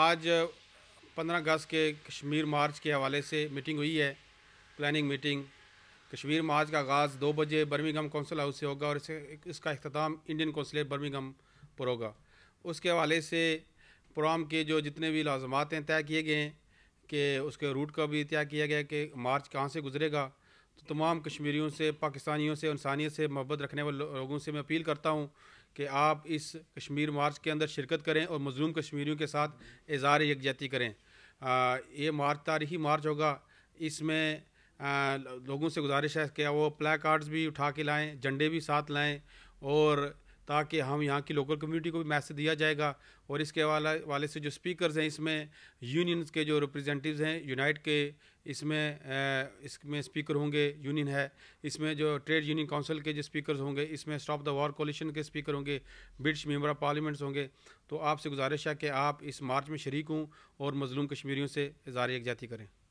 आज 15 अगस्त के कश्मीर मार्च के हवाले से मीटिंग हुई है प्लानिंग मीटिंग कश्मीर मार्च का आगाज़ दो बजे बर्मिंगम कौंसल हाउस से होगा और इसे इसका अख्ताम इंडियन कौंसलेट बर्मिंगम पर होगा उसके हवाले से प्रोग्राम के जो जितने भी लाजमात हैं तय किए गए हैं कि उसके रूट का भी तय किया गया कि मार्च कहाँ से गुजरेगा तो तमाम कश्मीरियों से पाकिस्तानियों से इंसानियत से मोहब्बत रखने वाले लोगों से मैं अपील करता हूँ कि आप इस कश्मीर मार्च के अंदर शिरकत करें और मजलूम कश्मीरियों के साथ इजहार यकजहती करें आ, ये मार्च तारीखी मार्च होगा इसमें लोगों से गुजारिश है कि वो प्ले कार्ड्स भी उठा के लाएँ झंडे भी साथ लाएँ और ताकि हम यहाँ की लोकल कम्युनिटी को भी मैसेज दिया जाएगा और इसके वाला वाले से जो स्पीकर्स हैं इसमें यूनियंस के जो रिप्रेजेंटेटिव्स हैं यूनाइट के इसमें इसमें स्पीकर होंगे यूनियन है इसमें जो ट्रेड यूनियन काउंसिल के जो स्पीकर्स होंगे इसमें स्टॉप द वॉर कोलिशन के स्पीकर होंगे ब्रिटिश मेम्बर ऑफ पार्लियामेंट्स होंगे तो आपसे गुजारिश है कि आप इस मार्च में शरीक हों और मजलूम कश्मीरियों से इजार यकजाती करें